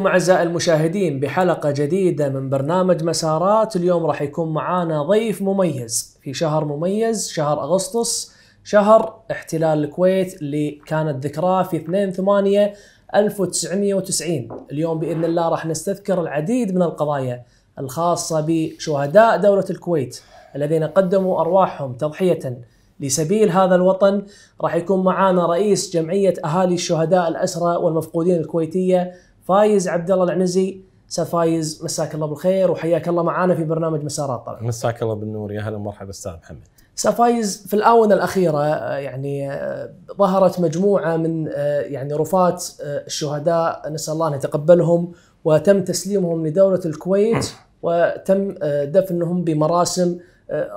عليكم اعزائي المشاهدين بحلقه جديده من برنامج مسارات اليوم راح يكون معانا ضيف مميز في شهر مميز شهر اغسطس شهر احتلال الكويت اللي كانت ذكراه في 2 8 1990 اليوم باذن الله راح نستذكر العديد من القضايا الخاصه بشهداء دوله الكويت الذين قدموا ارواحهم تضحيه لسبيل هذا الوطن راح يكون معانا رئيس جمعية أهالي الشهداء الأسرى والمفقودين الكويتية فايز عبد الله العنزي استاذ فايز مساك الله بالخير وحياك الله معنا في برنامج مسارات طبعا مساك الله بالنور يا هلا ومرحبا استاذ محمد استاذ فايز في الاونه الاخيره آه، يعني آه، ظهرت مجموعه من آه، يعني رفات الشهداء نسال الله ان يتقبلهم وتم تسليمهم لدوله الكويت وتم دفنهم بمراسم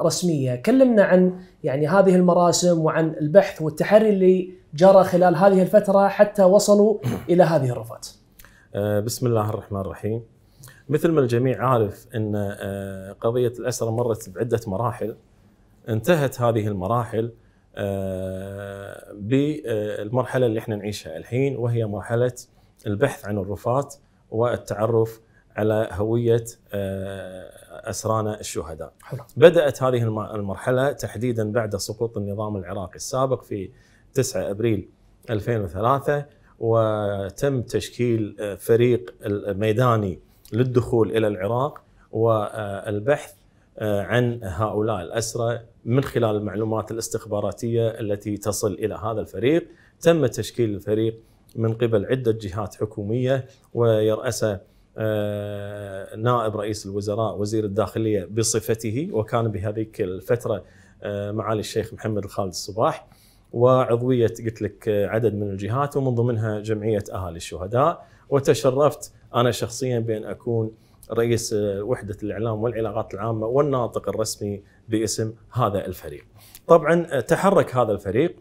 رسميه، كلمنا عن يعني هذه المراسم وعن البحث والتحري اللي جرى خلال هذه الفتره حتى وصلوا الى هذه الرفات. آه، بسم الله الرحمن الرحيم مثل ما الجميع عارف ان آه، قضيه الاسره مرت بعده مراحل انتهت هذه المراحل آه، بالمرحله اللي احنا نعيشها الحين وهي مرحله البحث عن الرفات والتعرف على هويه اسرانا الشهداء. حلو. بدات هذه المرحله تحديدا بعد سقوط النظام العراقي السابق في 9 ابريل 2003 وتم تشكيل آه، فريق ميداني للدخول الى العراق والبحث آه، عن هؤلاء الاسرى من خلال المعلومات الاستخباراتيه التي تصل الى هذا الفريق، تم تشكيل الفريق من قبل عده جهات حكوميه ويرأسه آه، نائب رئيس الوزراء وزير الداخليه بصفته وكان بهذيك الفتره معالي الشيخ محمد الخالد الصباح. وعضويه قلت لك عدد من الجهات ومن ضمنها جمعيه اهالي الشهداء وتشرفت انا شخصيا بان اكون رئيس وحده الاعلام والعلاقات العامه والناطق الرسمي باسم هذا الفريق. طبعا تحرك هذا الفريق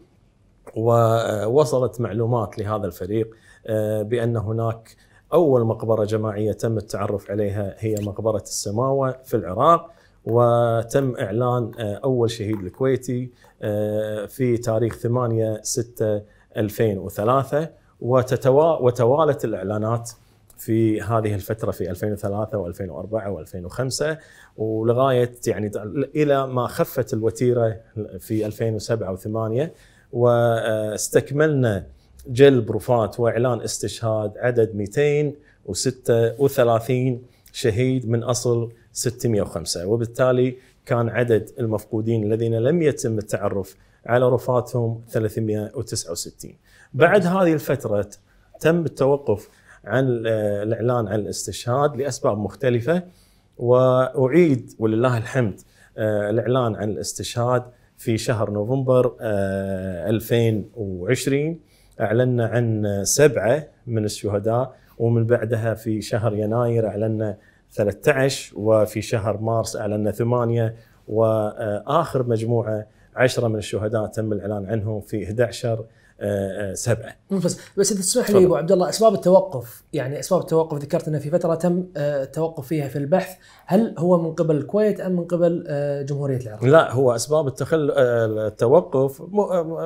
ووصلت معلومات لهذا الفريق آه، بان هناك اول مقبره جماعيه تم التعرف عليها هي مقبره السماوه في العراق وتم اعلان آه، اول شهيد الكويتي آه، في تاريخ 8 6 2003 وتوالت الاعلانات في هذه الفترة في 2003 و2004 و2005 ولغاية يعني إلى ما خفت الوتيرة في 2007 و8 واستكملنا جلب رفات وإعلان استشهاد عدد 236 شهيد من أصل 605 وبالتالي كان عدد المفقودين الذين لم يتم التعرف على رفاتهم 369 بعد هذه الفترة تم التوقف عن الإعلان عن الاستشهاد لأسباب مختلفة وأعيد ولله الحمد آه، الإعلان عن الاستشهاد في شهر نوفمبر 2020 آه، أعلنا عن سبعة من الشهداء ومن بعدها في شهر يناير أعلنا 13 وفي شهر مارس اعلنا ثمانيه واخر مجموعه 10 من الشهداء تم الاعلان عنهم في 11 آه، آه، سبعه. ممتاز بس اذا تسمح لي ابو عبد الله اسباب التوقف يعني اسباب التوقف ذكرت انه في فتره تم آه، التوقف فيها في البحث، هل هو من قبل الكويت ام من قبل جمهوريه العراق؟ لا هو اسباب التخل... التوقف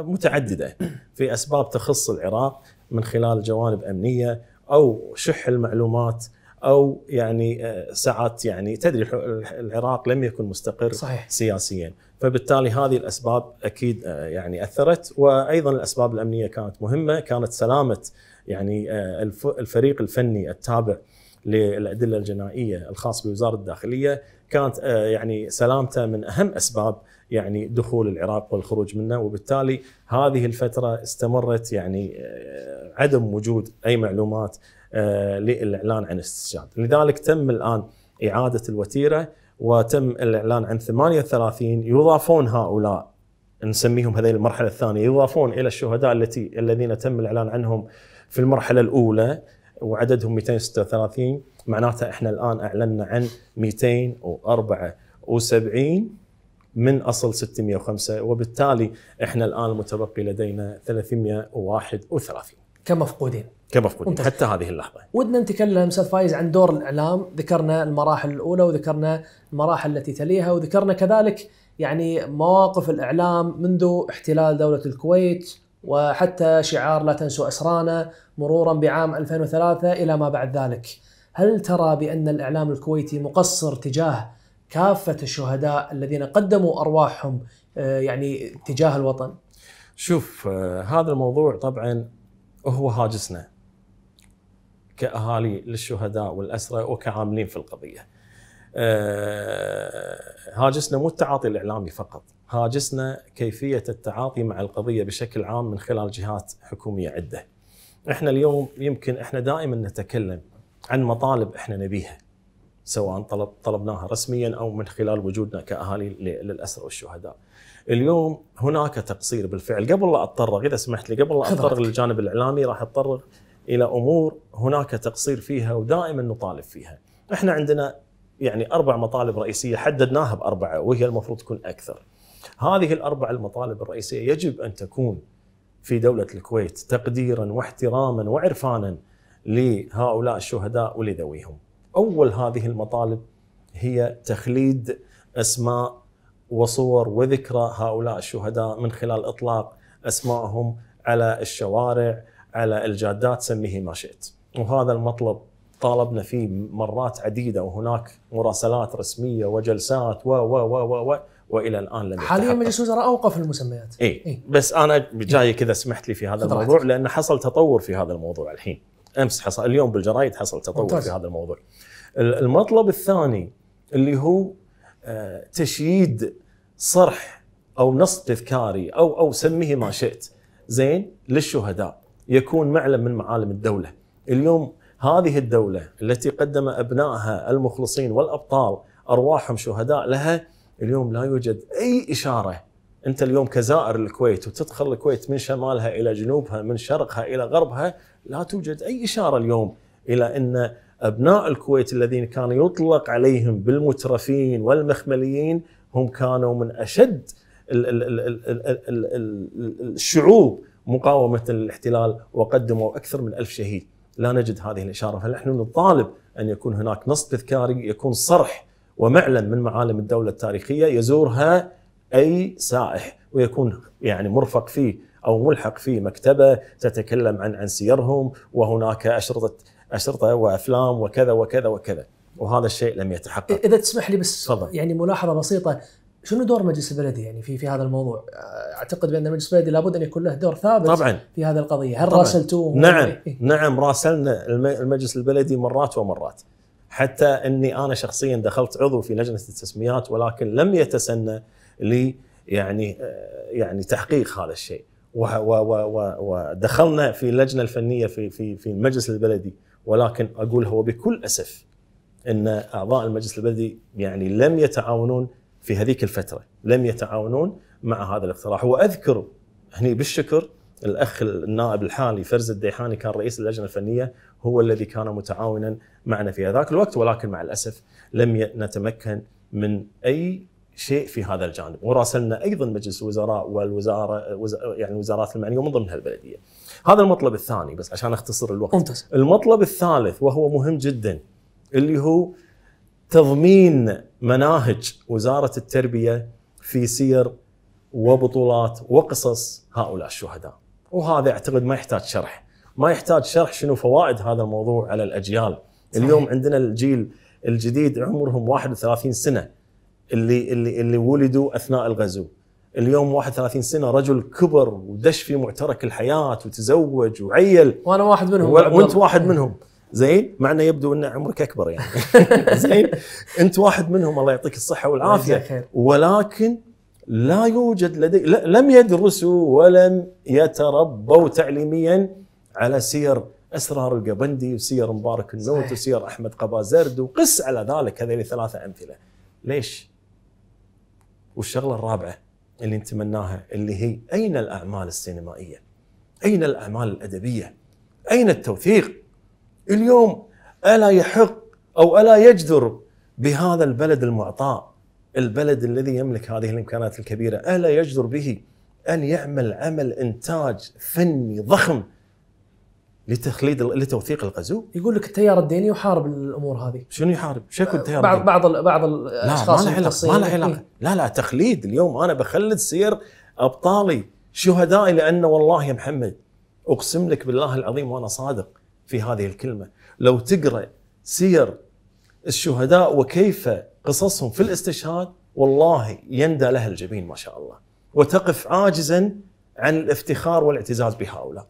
متعدده في اسباب تخص العراق من خلال جوانب امنيه او شح المعلومات او يعني آه، ساعات يعني تدري العراق لم يكن مستقر صحيح. سياسيا فبالتالي هذه الاسباب اكيد آه، يعني اثرت وايضا الاسباب الامنيه كانت مهمه كانت سلامه يعني آه، الفريق الفني التابع للادله الجنائيه الخاص بوزاره الداخليه كانت يعني سلامته من اهم اسباب يعني دخول العراق والخروج منه وبالتالي هذه الفتره استمرت يعني عدم وجود اي معلومات آه، للاعلان عن استشهاد، لذلك تم الان اعاده الوتيره وتم الاعلان عن 38 يضافون هؤلاء نسميهم هذه المرحله الثانيه يضافون الى الشهداء التي الذين تم الاعلان عنهم في المرحله الاولى وعددهم 236 معناته احنا الان اعلنا عن 274 من اصل 605 وبالتالي احنا الان المتبقي لدينا 331 كمفقودين كمفقودين ممتاز. حتى هذه اللحظه. ودنا نتكلم استاذ فايز عن دور الاعلام، ذكرنا المراحل الاولى وذكرنا المراحل التي تليها وذكرنا كذلك يعني مواقف الاعلام منذ احتلال دوله الكويت وحتى شعار لا تنسوا اسرانا مرورا بعام 2003 الى ما بعد ذلك. هل ترى بان الاعلام الكويتي مقصر تجاه كافه الشهداء الذين قدموا ارواحهم آه، يعني تجاه الوطن؟ شوف آه، هذا الموضوع طبعا هو هاجسنا كأهالي للشهداء والأسرة وكعاملين في القضية آه، هاجسنا مو التعاطي الإعلامي فقط هاجسنا كيفية التعاطي مع القضية بشكل عام من خلال جهات حكومية عدة احنا اليوم يمكن احنا دائما نتكلم عن مطالب احنا نبيها سواء طلب طلبناها رسميا او من خلال وجودنا كاهالي للاسرى والشهداء. اليوم هناك تقصير بالفعل، قبل لا اتطرق اذا سمحت لي قبل لا اتطرق للجانب الاعلامي راح اتطرق الى امور هناك تقصير فيها ودائما نطالب فيها. احنا عندنا يعني اربع مطالب رئيسيه حددناها باربعه وهي المفروض تكون اكثر. هذه الاربع المطالب الرئيسيه يجب ان تكون في دوله الكويت تقديرا واحتراما وعرفانا لهؤلاء الشهداء ولذويهم. اول هذه المطالب هي تخليد اسماء وصور وذكرى هؤلاء الشهداء من خلال اطلاق اسمائهم على الشوارع على الجادات سميه ما شئت وهذا المطلب طالبنا فيه مرات عديده وهناك مراسلات رسميه وجلسات و و و و, و والى الان لم يتحقق. حاليا مجلس الوزراء اوقف المسميات اي إيه؟ بس انا جاي كذا سمحت لي في هذا الموضوع لان حصل تطور في هذا الموضوع الحين امس حصل اليوم بالجرايد حصل تطور ممتاز. في هذا الموضوع المطلب الثاني اللي هو آه، تشييد صرح او نص تذكاري او او سميه ما شئت زين للشهداء يكون معلم من معالم الدوله. اليوم هذه الدوله التي قدم ابنائها المخلصين والابطال ارواحهم شهداء لها اليوم لا يوجد اي اشاره انت اليوم كزائر الكويت وتدخل الكويت من شمالها الى جنوبها من شرقها الى غربها لا توجد اي اشاره اليوم الى ان ابناء الكويت الذين كان يطلق عليهم بالمترفين والمخمليين هم كانوا من اشد الشعوب مقاومة الاحتلال وقدموا أكثر من ألف شهيد لا نجد هذه الإشارة فنحن نطالب أن يكون هناك نص تذكاري يكون صرح ومعلم من معالم الدولة التاريخية يزورها أي سائح ويكون يعني مرفق فيه أو ملحق فيه مكتبة تتكلم عن عن سيرهم وهناك أشرطة أشرطة وأفلام وكذا وكذا وكذا وهذا الشيء لم يتحقق إذا تسمح لي بس فضل. يعني ملاحظة بسيطة شنو دور مجلس البلدي يعني في في هذا الموضوع؟ آه، اعتقد بان مجلس البلدي لابد ان يكون له دور ثابت طبعا في هذه القضيه، هل راسلتوه؟ نعم إيه. نعم راسلنا المجلس البلدي مرات ومرات حتى اني انا شخصيا دخلت عضو في لجنه التسميات ولكن لم يتسنى لي يعني آه، يعني تحقيق هذا الشيء ودخلنا في اللجنه الفنيه في في في المجلس البلدي ولكن اقول هو بكل اسف ان اعضاء المجلس البلدي يعني لم يتعاونون في هذيك الفتره لم يتعاونون مع هذا الاقتراح واذكر هني بالشكر الاخ النائب الحالي فرز الديحاني كان رئيس اللجنه الفنيه هو الذي كان متعاونا معنا في هذاك الوقت ولكن مع الاسف لم نتمكن من اي شيء في هذا الجانب وراسلنا ايضا مجلس الوزراء والوزاره يعني الوزارات المعنيه ومن ضمنها البلديه. هذا المطلب الثاني بس عشان اختصر الوقت. ممتاز. المطلب الثالث وهو مهم جدا اللي هو تضمين مناهج وزاره التربيه في سير وبطولات وقصص هؤلاء الشهداء وهذا اعتقد ما يحتاج شرح ما يحتاج شرح شنو فوائد هذا الموضوع على الاجيال صحيح. اليوم عندنا الجيل الجديد عمرهم 31 سنه اللي اللي اللي ولدوا اثناء الغزو اليوم 31 سنه رجل كبر ودش في معترك الحياه وتزوج وعيل وانا واحد منهم وانت واحد منهم زين مع انه يبدو ان عمرك اكبر يعني زين انت واحد منهم الله يعطيك الصحه والعافيه ولكن لا يوجد لدي لم يدرسوا ولم يتربوا تعليميا على سير اسرار القبندي وسير مبارك النوت وسير احمد قبا زرد وقس على ذلك هذه ثلاثه امثله ليش؟ والشغله الرابعه اللي نتمناها اللي هي اين الاعمال السينمائيه؟ اين الاعمال الادبيه؟ اين التوثيق؟ اليوم الا يحق او الا يجدر بهذا البلد المعطاء البلد الذي يملك هذه الامكانات الكبيره الا يجدر به ان يعمل عمل انتاج فني ضخم لتخليد لتوثيق الغزو يقول لك التيار الديني يحارب الامور هذه شنو يحارب؟ شكو أه، التيار بعض بعض بعض الاشخاص لا ما له علاقه ما له علاقه لا لا تخليد اليوم انا بخلد سير ابطالي شهدائي لانه والله يا محمد اقسم لك بالله العظيم وانا صادق في هذه الكلمه لو تقرا سير الشهداء وكيف قصصهم في الاستشهاد والله يندى لها الجبين ما شاء الله وتقف عاجزا عن الافتخار والاعتزاز بهؤلاء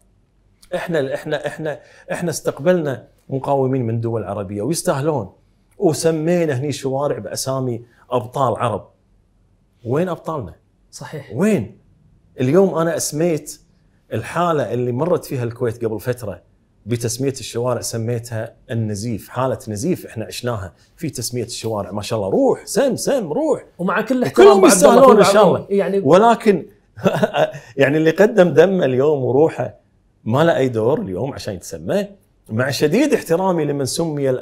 احنا احنا احنا احنا استقبلنا مقاومين من دول عربيه ويستاهلون وسمينا هني شوارع باسامي ابطال عرب وين ابطالنا صحيح وين اليوم انا اسميت الحاله اللي مرت فيها الكويت قبل فتره بتسميه الشوارع سميتها النزيف، حاله نزيف احنا عشناها في تسميه الشوارع ما شاء الله روح سم سم روح ومع كل احترام الله ان شاء الله يعني ولكن يعني اللي قدم دمه اليوم وروحه ما له اي دور اليوم عشان يتسمى مع شديد احترامي لمن سمي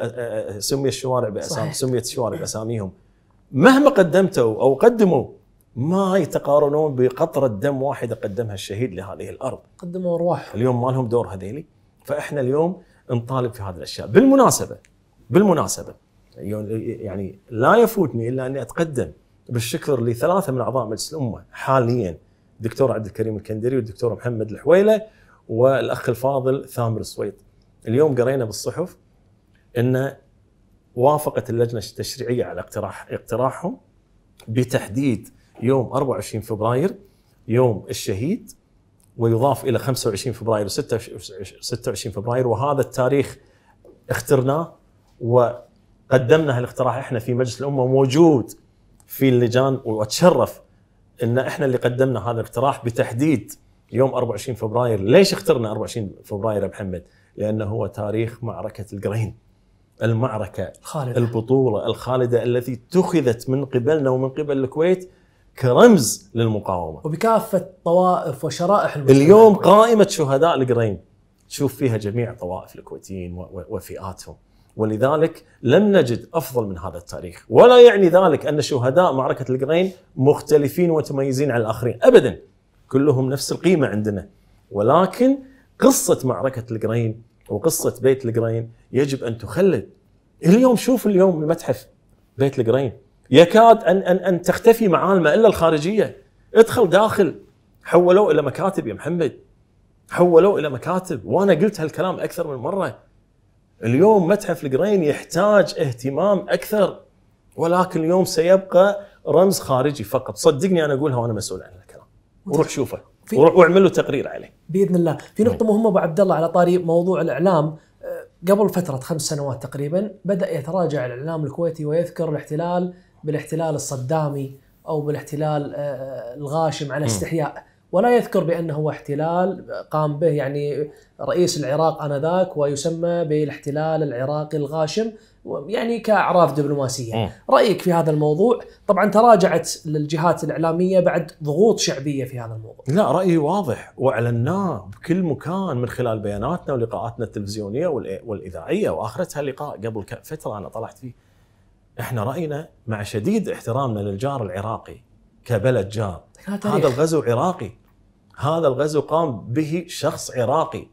سمي الشوارع باسامي سميت الشوارع باساميهم مهما قدمتوا او قدموا ما يتقارنون بقطره دم واحده قدمها الشهيد لهذه الارض قدموا ارواح اليوم ما لهم دور هذيلي فاحنا اليوم نطالب في هذه الاشياء بالمناسبه بالمناسبه يعني،, يعني لا يفوتني الا اني اتقدم بالشكر لثلاثه من اعضاء مجلس الامه حاليا الدكتور عبد الكريم الكندري والدكتور محمد الحويله والاخ الفاضل ثامر السويط اليوم قرينا بالصحف ان وافقت اللجنه التشريعيه على اقتراح اقتراحهم بتحديد يوم 24 فبراير يوم الشهيد ويضاف الى 25 فبراير و26 فبراير وهذا التاريخ اخترناه وقدمنا هالاقتراح احنا في مجلس الامه موجود في اللجان واتشرف ان احنا اللي قدمنا هذا الاقتراح بتحديد يوم 24 فبراير، ليش اخترنا 24 فبراير يا محمد؟ لانه هو تاريخ معركه القرين. المعركه خالدة. البطوله الخالده التي اتخذت من قبلنا ومن قبل الكويت كرمز للمقاومه وبكافه طوائف وشرائح المجتمع اليوم قائمه شهداء القرين تشوف فيها جميع طوائف الكويتيين وفئاتهم ولذلك لم نجد افضل من هذا التاريخ ولا يعني ذلك ان شهداء معركه القرين مختلفين ومتميزين عن الاخرين ابدا كلهم نفس القيمه عندنا ولكن قصه معركه القرين وقصه بيت القرين يجب ان تخلد اليوم شوف اليوم المتحف بيت القرين يكاد ان ان ان تختفي معالمه الا الخارجيه ادخل داخل حولوه الى مكاتب يا محمد حولوه الى مكاتب وانا قلت هالكلام اكثر من مره اليوم متحف القرين يحتاج اهتمام اكثر ولكن اليوم سيبقى رمز خارجي فقط صدقني انا اقولها وانا مسؤول عن الكلام وروح شوفه واعمل له تقرير عليه باذن الله في نقطه نعم. مهمه ابو عبد الله على طاري موضوع الاعلام آه، قبل فتره خمس سنوات تقريبا بدا يتراجع الاعلام الكويتي ويذكر الاحتلال بالاحتلال الصدامي او بالاحتلال آه، آه، الغاشم على استحياء ولا يذكر بانه هو احتلال قام به يعني رئيس العراق انذاك ويسمى بالاحتلال العراقي الغاشم يعني كاعراف دبلوماسيه رايك في هذا الموضوع طبعا تراجعت الجهات الاعلاميه بعد ضغوط شعبيه في هذا الموضوع لا رايي واضح واعلناه بكل مكان من خلال بياناتنا ولقاءاتنا التلفزيونيه والاذاعيه واخرتها لقاء قبل فتره انا طلعت فيه احنا راينا مع شديد احترامنا للجار العراقي كبلد جار هذا الغزو عراقي هذا الغزو قام به شخص عراقي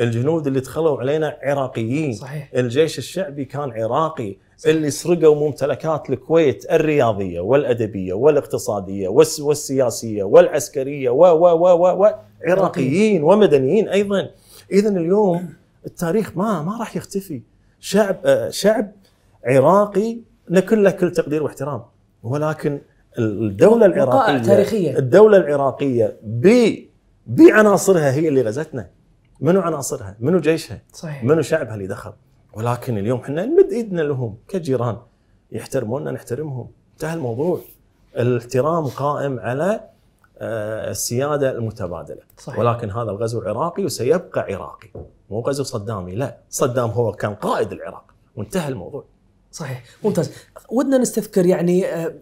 الجنود اللي دخلوا علينا عراقيين صحيح. الجيش الشعبي كان عراقي صحيح. اللي سرقوا ممتلكات الكويت الرياضيه والادبيه والاقتصاديه والسياسيه والعسكريه و و و و, و عراقيين ومدنيين ايضا اذا اليوم التاريخ ما ما راح يختفي شعب آه، شعب عراقي نكن له كل تقدير واحترام ولكن الدوله العراقيه تاريخية. الدوله العراقيه ب بعناصرها هي اللي غزتنا منو عناصرها منو جيشها صحيح. منو شعبها اللي دخل ولكن اليوم احنا نمد ايدنا لهم كجيران يحترمونا نحترمهم انتهى الموضوع الاحترام قائم على آه، السياده المتبادله صحيح. ولكن هذا الغزو عراقي وسيبقى عراقي مو غزو صدامي لا صدام هو كان قائد العراق وانتهى الموضوع صحيح ممتاز ودنا نستذكر يعني آه،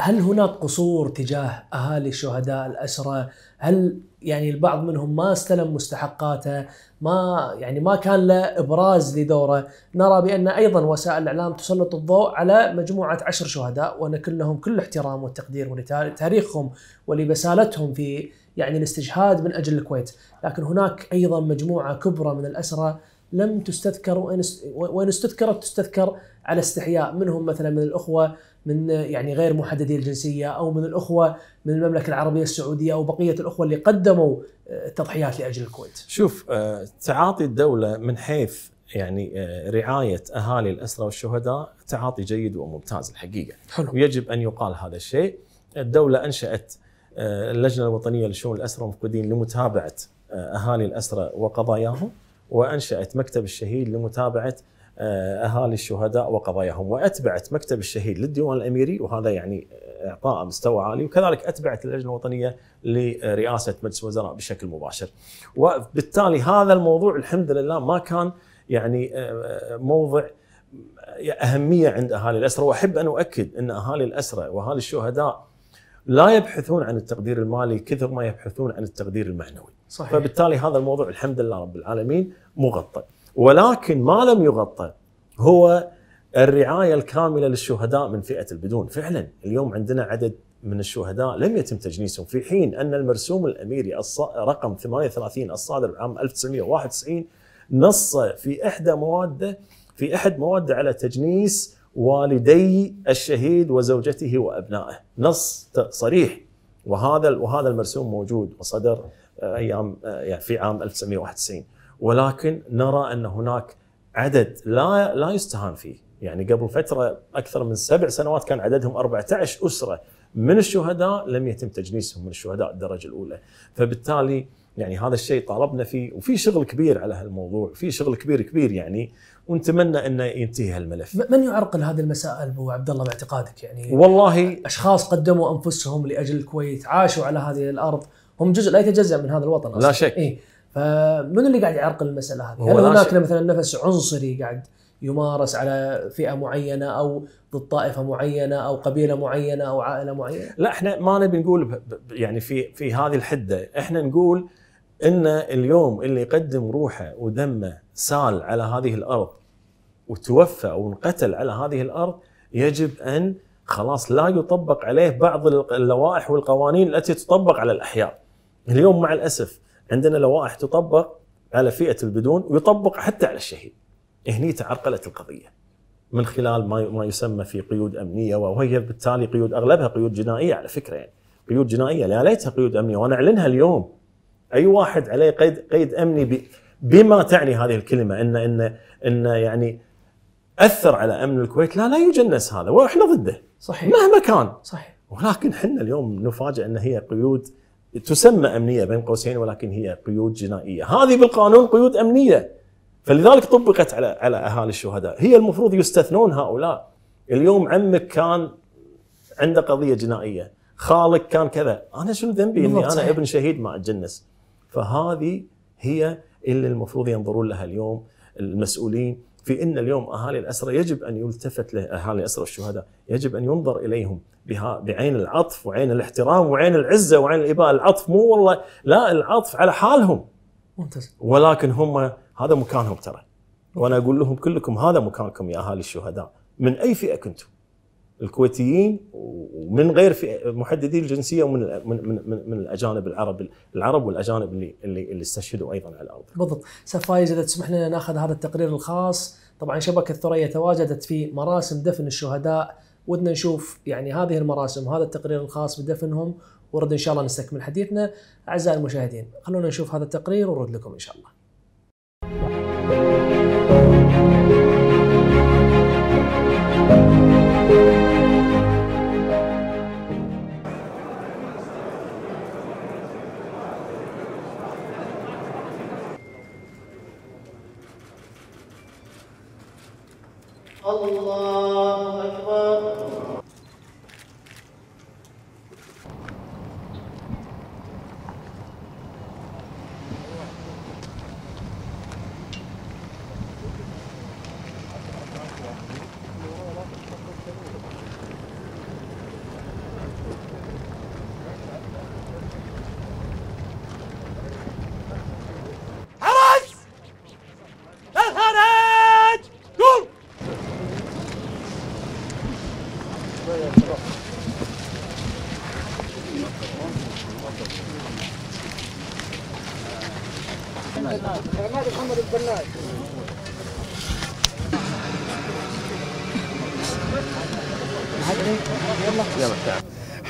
هل هناك قصور تجاه اهالي الشهداء الاسرى؟ هل يعني البعض منهم ما استلم مستحقاته؟ ما يعني ما كان له ابراز لدوره، نرى بان ايضا وسائل الاعلام تسلط الضوء على مجموعه عشر شهداء ونكن لهم كل احترام والتقدير ولتاريخهم ولبسالتهم في يعني الاستشهاد من اجل الكويت، لكن هناك ايضا مجموعه كبرى من الاسرى لم تستذكر وان استذكرت تستذكر على استحياء منهم مثلا من الاخوه من يعني غير محددي الجنسيه او من الاخوه من المملكه العربيه السعوديه او بقيه الاخوه اللي قدموا التضحيات آه، لاجل الكويت. شوف آه، تعاطي الدوله من حيث يعني آه، رعايه اهالي الاسرى والشهداء تعاطي جيد وممتاز الحقيقه. حلو. ويجب ان يقال هذا الشيء. الدوله انشات اللجنه الوطنيه لشؤون الاسرى والمفقودين لمتابعه اهالي الاسرى وقضاياهم وانشات مكتب الشهيد لمتابعه آه، اهالي الشهداء وقضاياهم واتبعت مكتب الشهيد للديوان الاميري وهذا يعني اعطاء مستوى عالي وكذلك اتبعت اللجنه الوطنيه لرئاسه مجلس الوزراء بشكل مباشر. وبالتالي هذا الموضوع الحمد لله ما كان يعني آه، آه، موضع اهميه عند اهالي الاسره واحب ان اؤكد ان اهالي الاسره واهالي الشهداء لا يبحثون عن التقدير المالي كثر ما يبحثون عن التقدير المعنوي. صحيح. فبالتالي هذا الموضوع الحمد لله رب العالمين مغطى. ولكن ما لم يغطى هو الرعايه الكامله للشهداء من فئه البدون، فعلا اليوم عندنا عدد من الشهداء لم يتم تجنيسهم في حين ان المرسوم الاميري رقم 38 الصادر عام 1991 نص في احدى مواده في احد مواده على تجنيس والدي الشهيد وزوجته وابنائه، نص صريح وهذا وهذا المرسوم موجود وصدر آه، ايام آه، يعني في عام 1991 ولكن نرى ان هناك عدد لا لا يستهان فيه يعني قبل فتره اكثر من سبع سنوات كان عددهم 14 اسره من الشهداء لم يتم تجنيسهم من الشهداء الدرجه الاولى فبالتالي يعني هذا الشيء طالبنا فيه وفي شغل كبير على هالموضوع في شغل كبير كبير يعني ونتمنى انه ينتهي هالملف من يعرقل هذه المسائل ابو عبد الله باعتقادك يعني والله اشخاص قدموا انفسهم لاجل الكويت عاشوا على هذه الارض هم جزء لا يتجزا من هذا الوطن أصلاً. لا شك إيه؟ فمن اللي قاعد يعرقل المساله هذه؟ هل هناك مثلا نفس عنصري قاعد يمارس على فئه معينه او ضد طائفه معينه او قبيله معينه او عائله معينه؟ لا احنا ما نبي نقول يعني في في هذه الحده، احنا نقول ان اليوم اللي يقدم روحه ودمه سال على هذه الارض وتوفى او انقتل على هذه الارض يجب ان خلاص لا يطبق عليه بعض اللوائح والقوانين التي تطبق على الاحياء. اليوم مع الاسف عندنا لوائح تطبق على فئه البدون ويطبق حتى على الشهيد. هني تعرقلت القضيه من خلال ما ما يسمى في قيود امنيه وهي بالتالي قيود اغلبها قيود جنائيه على فكره يعني قيود جنائيه لا ليتها قيود امنيه وانا اعلنها اليوم اي واحد عليه قيد قيد امني بما تعني هذه الكلمه ان ان ان يعني اثر على امن الكويت لا لا يجنس هذا واحنا ضده صحيح مهما كان صحيح ولكن احنا اليوم نفاجئ ان هي قيود تسمى امنيه بين قوسين ولكن هي قيود جنائيه، هذه بالقانون قيود امنيه فلذلك طبقت على على اهالي الشهداء، هي المفروض يستثنون هؤلاء. اليوم عمك كان عنده قضيه جنائيه، خالك كان كذا، انا شنو ذنبي اني انا ابن شهيد ما اتجنس؟ فهذه هي اللي المفروض ينظرون لها اليوم المسؤولين في ان اليوم اهالي الاسرى يجب ان يلتفت لاهالي اسرى الشهداء، يجب ان ينظر اليهم بها بعين العطف وعين الاحترام وعين العزه وعين الاباء، العطف مو والله لا العطف على حالهم. ممتاز. ولكن هم هذا مكانهم ترى. وانا اقول لهم كلكم هذا مكانكم يا اهالي الشهداء، من اي فئه كنتم؟ الكويتيين ومن غير محددي الجنسيه ومن من من, من الاجانب العرب العرب والاجانب اللي اللي, اللي استشهدوا ايضا على الارض. بالضبط، استاذ فايز اذا تسمح لنا ناخذ هذا التقرير الخاص، طبعا شبكه ثريا تواجدت في مراسم دفن الشهداء، ودنا نشوف يعني هذه المراسم وهذا التقرير الخاص بدفنهم ورد ان شاء الله نستكمل حديثنا، اعزائي المشاهدين، خلونا نشوف هذا التقرير ونرد لكم ان شاء الله. thank you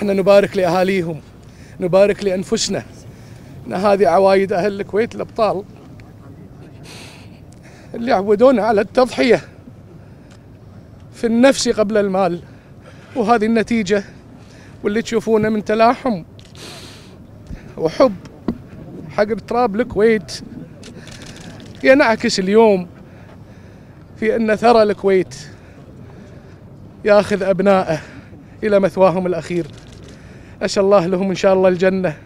احنا نبارك لاهاليهم نبارك لانفسنا ان هذه عوايد اهل الكويت الابطال اللي عودونا على التضحيه في النفس قبل المال وهذه النتيجه واللي تشوفونه من تلاحم وحب حق تراب الكويت ينعكس اليوم في ان ثرى الكويت ياخذ ابنائه الى مثواهم الاخير أسأل الله لهم إن شاء الله الجنة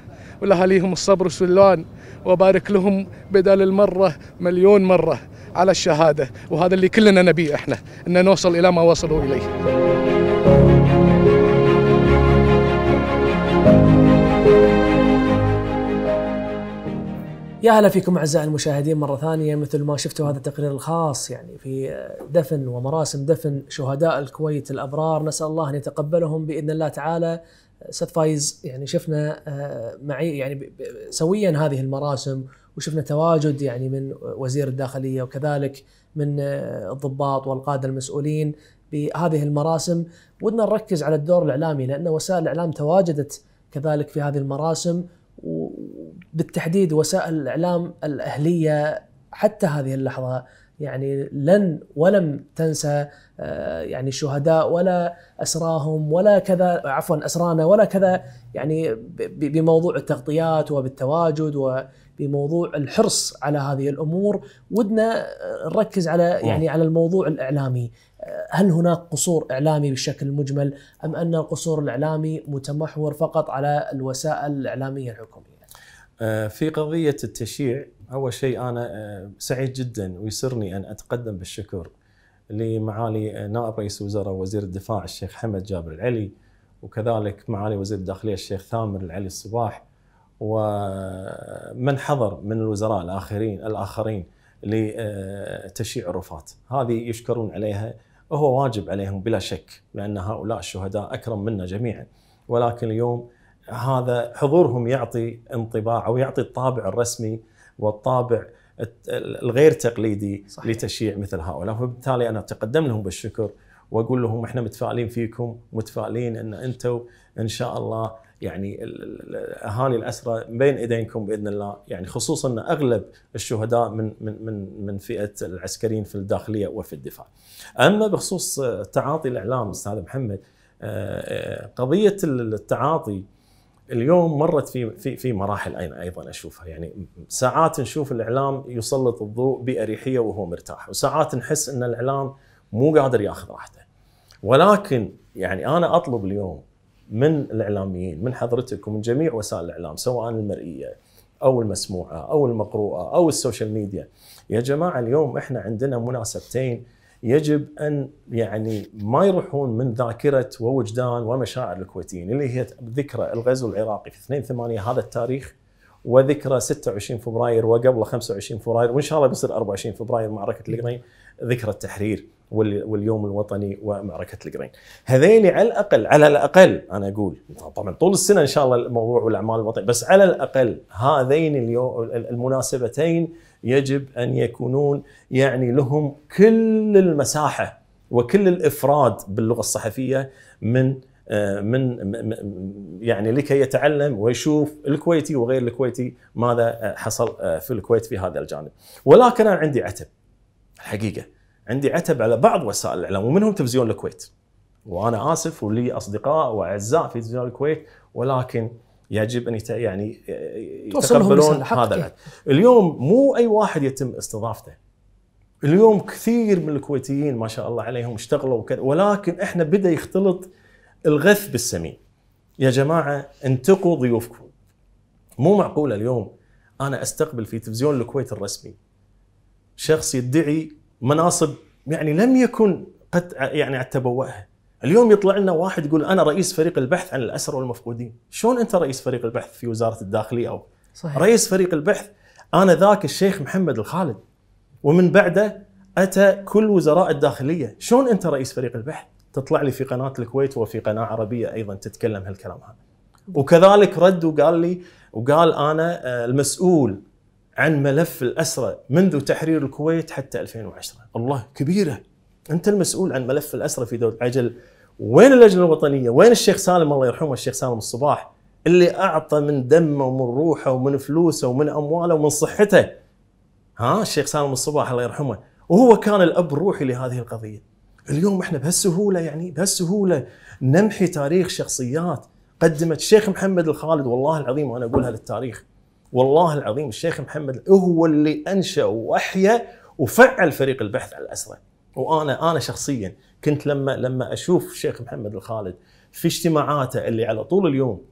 ولأهاليهم الصبر والسلوان وبارك لهم بدل المرة مليون مرة على الشهادة وهذا اللي كلنا نبيه إحنا أن نوصل إلى ما وصلوا إليه يا هلا فيكم اعزائي المشاهدين مره ثانيه مثل ما شفتوا هذا التقرير الخاص يعني في دفن ومراسم دفن شهداء الكويت الابرار نسال الله ان يتقبلهم باذن الله تعالى استاذ فايز يعني شفنا آه، معي يعني سويا هذه المراسم وشفنا تواجد يعني من وزير الداخليه وكذلك من آه، الضباط والقاده المسؤولين بهذه المراسم ودنا نركز على الدور الاعلامي لان وسائل الاعلام تواجدت كذلك في هذه المراسم وبالتحديد وسائل الاعلام الاهليه حتى هذه اللحظه يعني لن ولم تنسى آه، يعني الشهداء ولا اسراهم ولا كذا عفوا اسرانا ولا كذا يعني بموضوع التغطيات وبالتواجد وبموضوع الحرص على هذه الامور ودنا آه، نركز على يعني على الموضوع الاعلامي آه، هل هناك قصور اعلامي بالشكل المجمل ام ان القصور الاعلامي متمحور فقط على الوسائل الاعلاميه الحكوميه آه، في قضية التشييع أول شيء أنا آه، سعيد جدا ويسرني أن أتقدم بالشكر لمعالي آه، نائب رئيس الوزراء وزير الدفاع الشيخ حمد جابر العلي وكذلك معالي وزير الداخلية الشيخ ثامر العلي الصباح ومن حضر من الوزراء الآخرين الآخرين لتشييع الرفات هذه يشكرون عليها وهو واجب عليهم بلا شك لأن هؤلاء الشهداء أكرم منا جميعا ولكن اليوم هذا حضورهم يعطي انطباع او يعطي الطابع الرسمي والطابع الغير تقليدي صحيح. لتشييع مثل هؤلاء فبالتالي انا اتقدم لهم بالشكر واقول لهم احنا متفائلين فيكم متفائلين ان انتم ان شاء الله يعني اهالي الاسرى بين ايدينكم باذن الله يعني خصوصا ان اغلب الشهداء من من من من فئه العسكريين في الداخليه وفي الدفاع. اما بخصوص تعاطي الاعلام استاذ محمد آه، آه، قضيه التعاطي اليوم مرت في في في مراحل انا ايضا اشوفها يعني ساعات نشوف الاعلام يسلط الضوء باريحيه وهو مرتاح وساعات نحس ان الاعلام مو قادر ياخذ راحته ولكن يعني انا اطلب اليوم من الاعلاميين من حضرتك ومن جميع وسائل الاعلام سواء المرئيه او المسموعه او المقروءه او السوشيال ميديا يا جماعه اليوم احنا عندنا مناسبتين يجب ان يعني ما يروحون من ذاكره ووجدان ومشاعر الكويتيين اللي هي ذكرى الغزو العراقي في 2 8 هذا التاريخ وذكرى 26 فبراير وقبل 25 فبراير وان شاء الله بيصير 24 فبراير معركه القني ذكرى التحرير واليوم الوطني ومعركه القرين. هذيلي على الاقل على الاقل انا اقول طبعا طول السنه ان شاء الله الموضوع والاعمال الوطنيه بس على الاقل هذين اليوم المناسبتين يجب ان يكونون يعني لهم كل المساحه وكل الافراد باللغه الصحفيه من من يعني لكي يتعلم ويشوف الكويتي وغير الكويتي ماذا حصل في الكويت في هذا الجانب ولكن انا عندي عتب الحقيقه عندي عتب على بعض وسائل الاعلام ومنهم تلفزيون الكويت وانا اسف ولي اصدقاء واعزاء في تلفزيون الكويت ولكن يجب ان يعني يتقبلون هذا إيه. العتب اليوم مو اي واحد يتم استضافته. اليوم كثير من الكويتيين ما شاء الله عليهم اشتغلوا وكذا ولكن احنا بدا يختلط الغث بالسمين. يا جماعه انتقوا ضيوفكم. مو معقوله اليوم انا استقبل في تلفزيون الكويت الرسمي شخص يدعي مناصب يعني لم يكن قد يعني اتبواها اليوم يطلع لنا واحد يقول انا رئيس فريق البحث عن الاسر والمفقودين شلون انت رئيس فريق البحث في وزاره الداخليه او صحيح. رئيس فريق البحث انا ذاك الشيخ محمد الخالد ومن بعده اتى كل وزراء الداخليه شلون انت رئيس فريق البحث تطلع لي في قناه الكويت وفي قناه عربيه ايضا تتكلم هالكلام هذا وكذلك رد وقال لي وقال انا آه، المسؤول عن ملف الأسرة منذ تحرير الكويت حتى 2010 الله كبيرة أنت المسؤول عن ملف الأسرة في دولة عجل وين اللجنة الوطنية وين الشيخ سالم الله يرحمه الشيخ سالم الصباح اللي أعطى من دمه ومن روحه ومن فلوسه ومن أمواله ومن صحته ها الشيخ سالم الصباح الله يرحمه وهو كان الأب الروحي لهذه القضية اليوم احنا بهالسهولة يعني بهالسهولة نمحي تاريخ شخصيات قدمت الشيخ محمد الخالد والله العظيم وأنا أقولها للتاريخ والله العظيم الشيخ محمد هو اللي انشا واحيا وفعل فريق البحث عن الاسرى وانا انا شخصيا كنت لما لما اشوف الشيخ محمد الخالد في اجتماعاته اللي على طول اليوم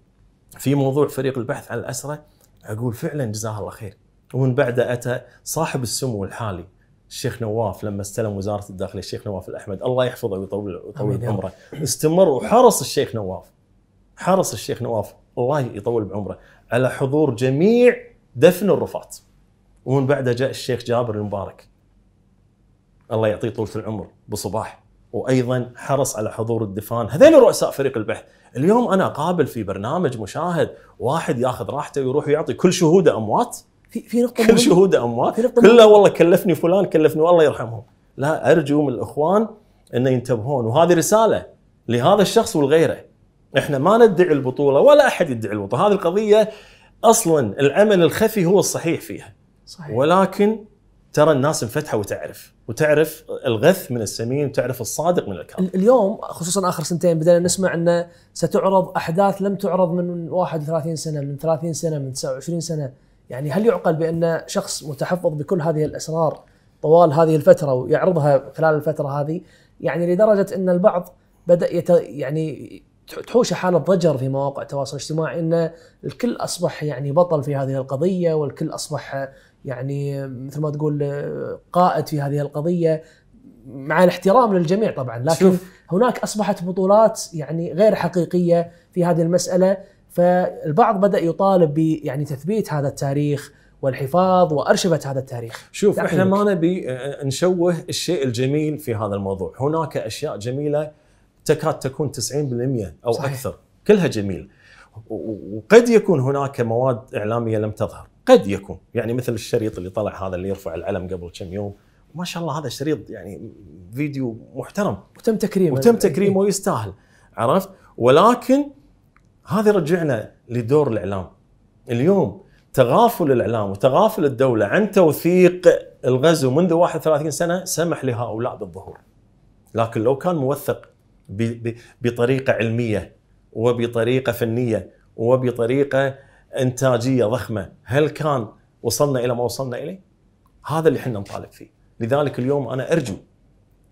في موضوع فريق البحث عن الاسرى اقول فعلا جزاه الله خير ومن بعده اتى صاحب السمو الحالي الشيخ نواف لما استلم وزاره الداخليه الشيخ نواف الاحمد الله يحفظه ويطول ويطول عمره استمر وحرص الشيخ نواف حرص الشيخ نواف الله يطول بعمره على حضور جميع دفن الرفاة ومن بعده جاء الشيخ جابر المبارك الله يعطيه طولة العمر بصباح وايضا حرص على حضور الدفان هذين رؤساء فريق البحث اليوم انا اقابل في برنامج مشاهد واحد ياخذ راحته ويروح ويعطي كل شهوده اموات في في نقطه كل شهوده اموات كلها والله كلفني فلان كلفني والله يرحمهم لا ارجو من الاخوان انه ينتبهون وهذه رساله لهذا الشخص ولغيره احنا ما ندعي البطوله ولا احد يدعي البطوله هذه القضيه اصلا العمل الخفي هو الصحيح فيها صحيح. ولكن ترى الناس انفتحوا وتعرف وتعرف الغث من السمين وتعرف الصادق من الكاذب اليوم خصوصا اخر سنتين بدنا نسمع ان ستعرض احداث لم تعرض من 31 سنه من 30 سنه من 29 سنه يعني هل يعقل بان شخص متحفظ بكل هذه الاسرار طوال هذه الفتره ويعرضها خلال الفتره هذه يعني لدرجه ان البعض بدا يت يعني تحوشه حاله ضجر في مواقع التواصل الاجتماعي ان الكل اصبح يعني بطل في هذه القضيه والكل اصبح يعني مثل ما تقول قائد في هذه القضيه مع الاحترام للجميع طبعا لكن شوف. هناك اصبحت بطولات يعني غير حقيقيه في هذه المساله فالبعض بدا يطالب يعني تثبيت هذا التاريخ والحفاظ وارشفه هذا التاريخ. شوف احنا ما نبي آه، آه، نشوه الشيء الجميل في هذا الموضوع، هناك اشياء جميله تكاد تكون 90% او صحيح. اكثر كلها جميله وقد يكون هناك مواد اعلاميه لم تظهر قد يكون يعني مثل الشريط اللي طلع هذا اللي يرفع العلم قبل كم يوم ما شاء الله هذا شريط يعني فيديو محترم وتم تكريمه وتم إيه. تكريمه ويستاهل عرفت ولكن هذا رجعنا لدور الاعلام اليوم تغافل الاعلام وتغافل الدوله عن توثيق الغزو منذ 31 سنه سمح لهؤلاء بالظهور لكن لو كان موثق بطريقه علميه وبطريقه فنيه وبطريقه انتاجيه ضخمه، هل كان وصلنا الى ما وصلنا اليه؟ هذا اللي احنا نطالب فيه، لذلك اليوم انا ارجو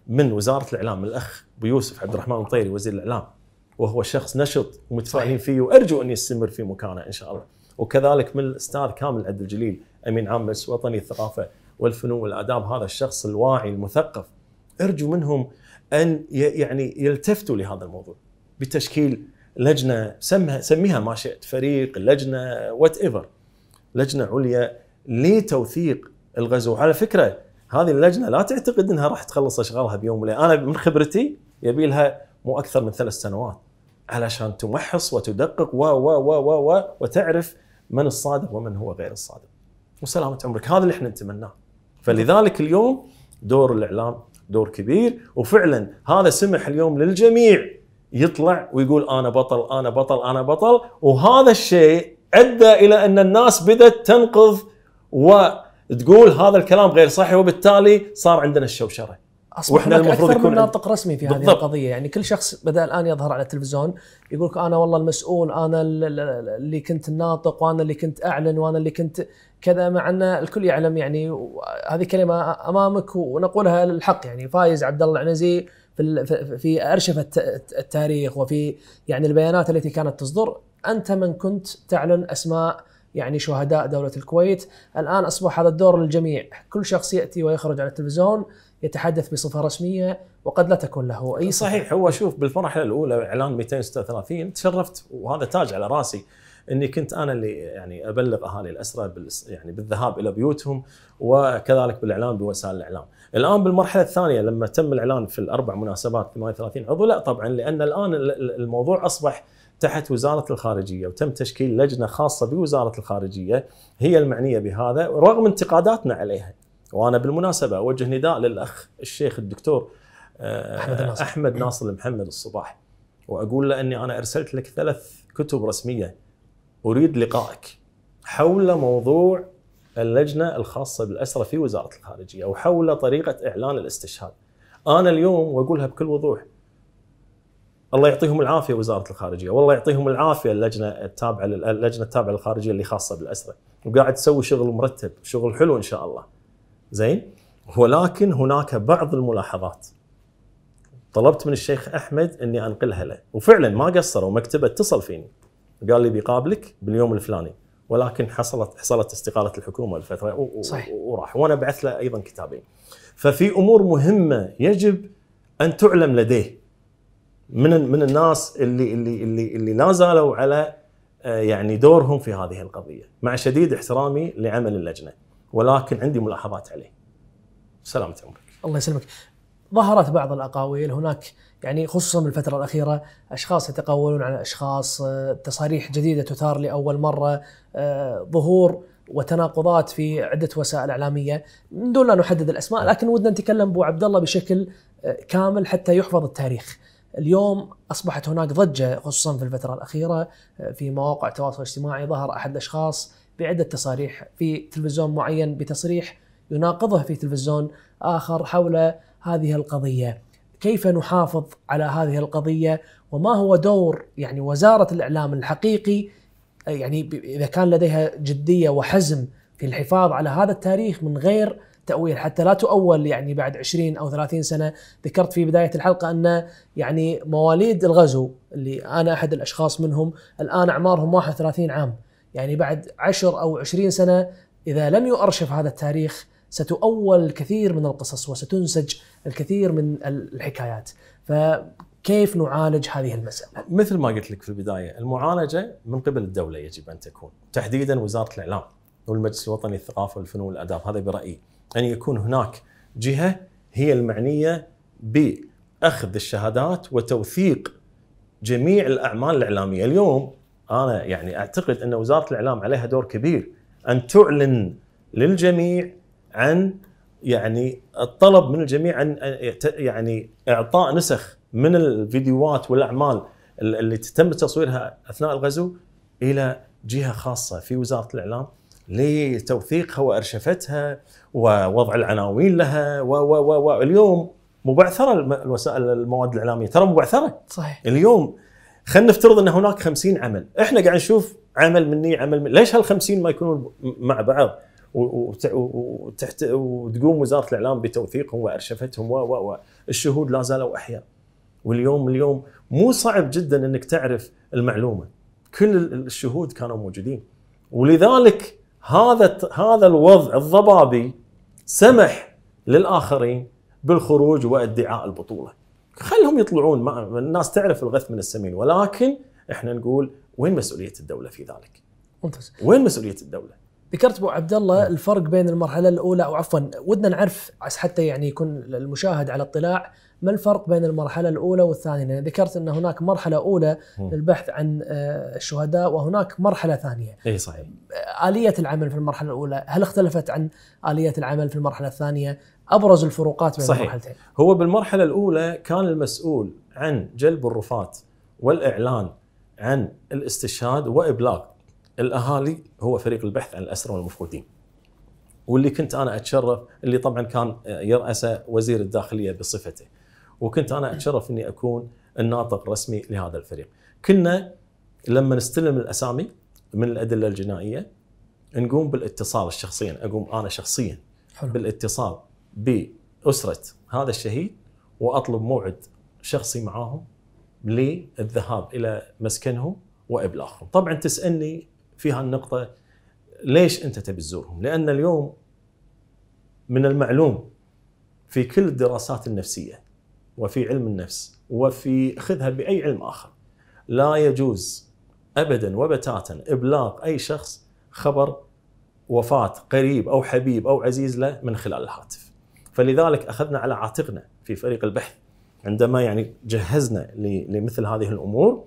من وزاره الاعلام الاخ بيوسف عبد الرحمن المطيري وزير الاعلام وهو شخص نشط ومتفاعلين فيه وارجو ان يستمر في مكانه ان شاء الله وكذلك من الاستاذ كامل عبد الجليل امين عام مجلس وطني الثقافه والفنون والاداب هذا الشخص الواعي المثقف ارجو منهم ان يعني يلتفتوا لهذا الموضوع بتشكيل لجنه سمها سميها ما شئت فريق لجنه وات ايفر لجنه عليا لتوثيق الغزو على فكره هذه اللجنه لا تعتقد انها راح تخلص اشغالها بيوم وليله انا من خبرتي يبي لها مو اكثر من ثلاث سنوات علشان تمحص وتدقق و و و و و وتعرف من الصادق ومن هو غير الصادق وسلامه عمرك هذا اللي احنا نتمناه فلذلك اليوم دور الاعلام دور كبير وفعلا هذا سمح اليوم للجميع يطلع ويقول انا بطل انا بطل انا بطل وهذا الشيء ادى الى ان الناس بدات تنقذ وتقول هذا الكلام غير صحي وبالتالي صار عندنا الشوشره اصبح واحنا المفروض يكون ناطق رسمي في هذه القضيه يعني كل شخص بدا الان يظهر على التلفزيون يقول انا والله المسؤول انا اللي كنت الناطق وانا اللي كنت اعلن وانا اللي كنت كذا مع ان الكل يعلم يعني هذه كلمه امامك ونقولها للحق يعني فايز عبد الله العنزي في في ارشفه التاريخ وفي يعني البيانات التي كانت تصدر انت من كنت تعلن اسماء يعني شهداء دوله الكويت الان اصبح هذا الدور للجميع كل شخص ياتي ويخرج على التلفزيون يتحدث بصفه رسميه وقد لا تكون له اي صحيح صفة. هو شوف بالمرحله الاولى اعلان 236 تشرفت وهذا تاج على راسي اني كنت انا اللي يعني ابلغ اهالي الاسرى يعني بالذهاب الى بيوتهم وكذلك بالاعلان بوسائل الاعلام. الان بالمرحله الثانيه لما تم الاعلان في الاربع مناسبات 38 عضو لا طبعا لان الان الموضوع اصبح تحت وزاره الخارجيه وتم تشكيل لجنه خاصه بوزاره الخارجيه هي المعنيه بهذا رغم انتقاداتنا عليها وانا بالمناسبه اوجه نداء للاخ الشيخ الدكتور احمد آه، ناصر احمد ناصر محمد الصباح واقول له اني انا ارسلت لك ثلاث كتب رسميه اريد لقائك حول موضوع اللجنه الخاصه بالاسره في وزاره الخارجيه وحول طريقه اعلان الاستشهاد. انا اليوم واقولها بكل وضوح الله يعطيهم العافيه وزاره الخارجيه، والله يعطيهم العافيه اللجنه التابعه اللجنه التابعه للخارجيه اللي خاصه بالاسره، وقاعد تسوي شغل مرتب، شغل حلو ان شاء الله. زين ولكن هناك بعض الملاحظات طلبت من الشيخ احمد اني انقلها له وفعلا ما قصروا مكتبه اتصل فيني قال لي بيقابلك باليوم الفلاني ولكن حصلت حصلت استقاله الحكومه لفتره صحيح. وراح وانا بعث له ايضا كتابين ففي امور مهمه يجب ان تعلم لديه من من الناس اللي اللي اللي اللي لا زالوا على آه، يعني دورهم في هذه القضيه مع شديد احترامي لعمل اللجنه ولكن عندي ملاحظات عليه. سلامة عمرك. الله يسلمك. ظهرت بعض الاقاويل هناك يعني خصوصا بالفتره الاخيره اشخاص يتقولون على اشخاص آه، تصاريح جديده تثار لاول مره آه، ظهور وتناقضات في عده وسائل اعلاميه من دون لا نحدد الاسماء لكن ودنا نتكلم ابو عبد الله بشكل آه، كامل حتى يحفظ التاريخ. اليوم اصبحت هناك ضجه خصوصا في الفتره الاخيره في مواقع التواصل الاجتماعي ظهر احد الاشخاص بعده تصاريح في تلفزيون معين بتصريح يناقضه في تلفزيون اخر حول هذه القضيه. كيف نحافظ على هذه القضيه وما هو دور يعني وزاره الاعلام الحقيقي يعني اذا كان لديها جديه وحزم في الحفاظ على هذا التاريخ من غير تأويل حتى لا تؤول يعني بعد 20 أو 30 سنة ذكرت في بداية الحلقة أن يعني مواليد الغزو اللي أنا أحد الأشخاص منهم الآن أعمارهم 31 عام يعني بعد عشر أو عشرين سنة إذا لم يؤرشف هذا التاريخ ستؤول الكثير من القصص وستنسج الكثير من الحكايات فكيف نعالج هذه المسألة؟ مثل ما قلت لك في البداية المعالجة من قبل الدولة يجب أن تكون تحديدا وزارة الإعلام والمجلس الوطني للثقافة والفنون والآداب هذا برأيي أن يكون هناك جهة هي المعنية بأخذ الشهادات وتوثيق جميع الأعمال الإعلامية اليوم انا يعني اعتقد ان وزاره الاعلام عليها دور كبير ان تعلن للجميع عن يعني الطلب من الجميع عن يعني اعطاء نسخ من الفيديوهات والاعمال اللي تم تصويرها اثناء الغزو الى جهه خاصه في وزاره الاعلام لتوثيقها وارشفتها ووضع العناوين لها و و و واليوم مبعثره الوسائل المواد الاعلاميه ترى مبعثره صحيح اليوم خلينا نفترض ان هناك 50 عمل احنا قاعد نشوف عمل مني عمل مني. ليش هال 50 ما يكونون مع بعض وتحت وتقوم وزاره الاعلام بتوثيقهم وارشفتهم و و و الشهود لا زالوا احياء واليوم اليوم مو صعب جدا انك تعرف المعلومه كل الشهود كانوا موجودين ولذلك هذا هذا الوضع الضبابي سمح للاخرين بالخروج وادعاء البطوله خلهم يطلعون ما الناس تعرف الغث من السمين ولكن احنا نقول وين مسؤوليه الدوله في ذلك؟ ممتاز وين مسؤوليه الدوله؟ ذكرت ابو عبد الله الفرق بين المرحله الاولى او عفوا ودنا نعرف حتى يعني يكون المشاهد على اطلاع ما الفرق بين المرحله الاولى والثانيه؟ يعني ذكرت ان هناك مرحله اولى للبحث عن آه، الشهداء وهناك مرحله ثانيه. اي صحيح. آه، اليه العمل في المرحله الاولى هل اختلفت عن اليه العمل في المرحله الثانيه؟ ابرز الفروقات بين صحيح. المرحلتين هو بالمرحله الاولى كان المسؤول عن جلب الرفات والاعلان عن الاستشهاد وابلاغ الاهالي هو فريق البحث عن الاسرى والمفقودين واللي كنت انا اتشرف اللي طبعا كان يرأسه وزير الداخليه بصفته وكنت انا اتشرف اني اكون الناطق الرسمي لهذا الفريق كنا لما نستلم الاسامي من الادله الجنائيه نقوم بالاتصال شخصيا اقوم انا شخصيا حلو. بالاتصال باسره هذا الشهيد واطلب موعد شخصي معاهم للذهاب الى مسكنهم وابلاغهم. طبعا تسالني في هالنقطه ليش انت تبي تزورهم؟ لان اليوم من المعلوم في كل الدراسات النفسيه وفي علم النفس وفي خذها باي علم اخر لا يجوز ابدا وبتاتا ابلاغ اي شخص خبر وفاه قريب او حبيب او عزيز له من خلال الهاتف. فلذلك اخذنا على عاتقنا في فريق البحث عندما يعني جهزنا لمثل هذه الامور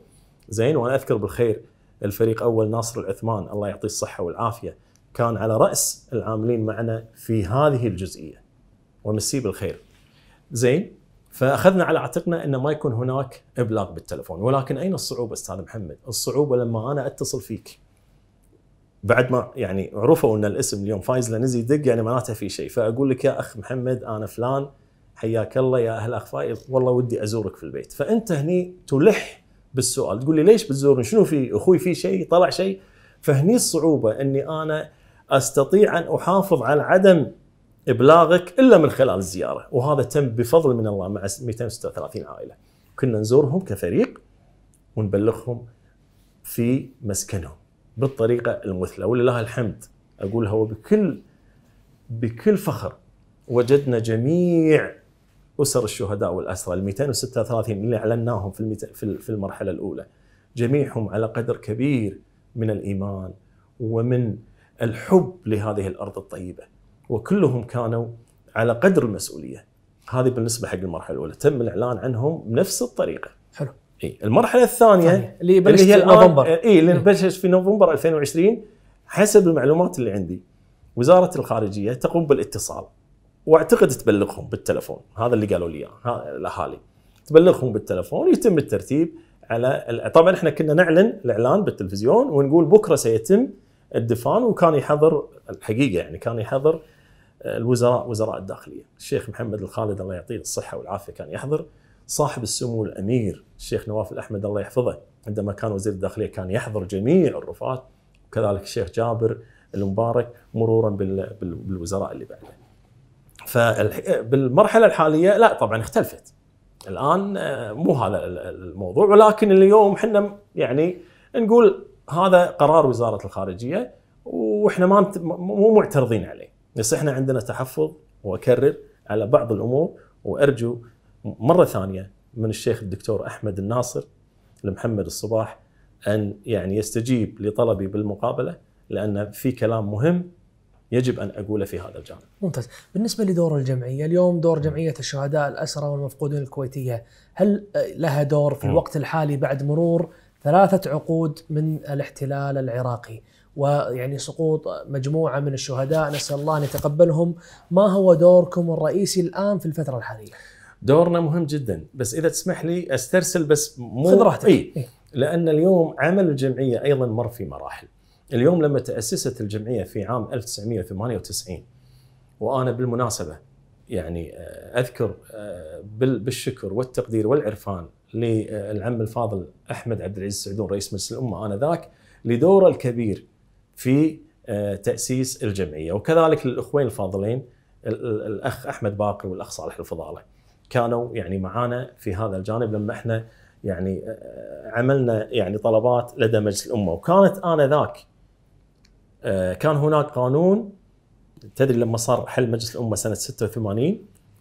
زين وانا اذكر بالخير الفريق اول ناصر العثمان الله يعطيه الصحه والعافيه كان على راس العاملين معنا في هذه الجزئيه ومسيه بالخير زين فاخذنا على عاتقنا ان ما يكون هناك ابلاغ بالتلفون ولكن اين الصعوبه استاذ محمد الصعوبه لما انا اتصل فيك بعد ما يعني عرفوا ان الاسم اليوم فايز لنزي دق يعني معناته في شيء فاقول لك يا اخ محمد انا فلان حياك الله يا اهل اخ فايز والله ودي ازورك في البيت فانت هني تلح بالسؤال تقول لي ليش بتزورني شنو في اخوي في شيء طلع شيء فهني الصعوبه اني انا استطيع ان احافظ على عدم ابلاغك الا من خلال الزياره وهذا تم بفضل من الله مع 236 عائله كنا نزورهم كفريق ونبلغهم في مسكنهم بالطريقه المثلى ولله الحمد اقولها وبكل بكل فخر وجدنا جميع اسر الشهداء والاسرى ال 236 اللي اعلناهم في في المرحله الاولى جميعهم على قدر كبير من الايمان ومن الحب لهذه الارض الطيبه وكلهم كانوا على قدر المسؤوليه هذه بالنسبه حق المرحله الاولى تم الاعلان عنهم بنفس الطريقه حلو اي المرحله الثانيه اللي اللي هي نوفمبر اي اللي إيه. بلشت في نوفمبر 2020 حسب المعلومات اللي عندي وزاره الخارجيه تقوم بالاتصال واعتقد تبلغهم بالتلفون هذا اللي قالوا لي اياه الاهالي تبلغهم بالتلفون يتم الترتيب على طبعا احنا كنا نعلن الاعلان بالتلفزيون ونقول بكره سيتم الدفان وكان يحضر الحقيقه يعني كان يحضر الوزراء وزراء الداخليه الشيخ محمد الخالد الله يعطيه الصحه والعافيه كان يحضر صاحب السمو الامير الشيخ نواف الاحمد الله يحفظه عندما كان وزير الداخليه كان يحضر جميع الرفات وكذلك الشيخ جابر المبارك مرورا بالوزراء اللي بعده. فبالمرحله الحاليه لا طبعا اختلفت. الان آه، مو هذا الموضوع ولكن اليوم احنا يعني نقول هذا قرار وزاره الخارجيه واحنا ما مو معترضين عليه. بس احنا عندنا تحفظ واكرر على بعض الامور وارجو مره ثانيه من الشيخ الدكتور احمد الناصر لمحمد الصباح ان يعني يستجيب لطلبي بالمقابله لان في كلام مهم يجب ان اقوله في هذا الجانب. ممتاز، بالنسبه لدور الجمعيه، اليوم دور جمعيه الشهداء الاسرى والمفقودين الكويتيه، هل لها دور في الوقت الحالي بعد مرور ثلاثه عقود من الاحتلال العراقي؟ ويعني سقوط مجموعه من الشهداء نسال الله ان يتقبلهم، ما هو دوركم الرئيسي الان في الفتره الحاليه؟ دورنا مهم جدا بس اذا تسمح لي استرسل بس مو خذ راحتك إيه؟ لان اليوم عمل الجمعيه ايضا مر في مراحل اليوم لما تاسست الجمعيه في عام 1998 وانا بالمناسبه يعني آه، اذكر آه، بالشكر والتقدير والعرفان للعم الفاضل احمد عبد العزيز السعدون رئيس مجلس الامه انذاك لدوره الكبير في آه، تاسيس الجمعيه وكذلك للاخوين الفاضلين الاخ احمد باقر والاخ صالح الفضاله. كانوا يعني معانا في هذا الجانب لما احنا يعني آه، عملنا يعني طلبات لدى مجلس الامه وكانت انذاك آه، كان هناك قانون تدري لما صار حل مجلس الامه سنه 86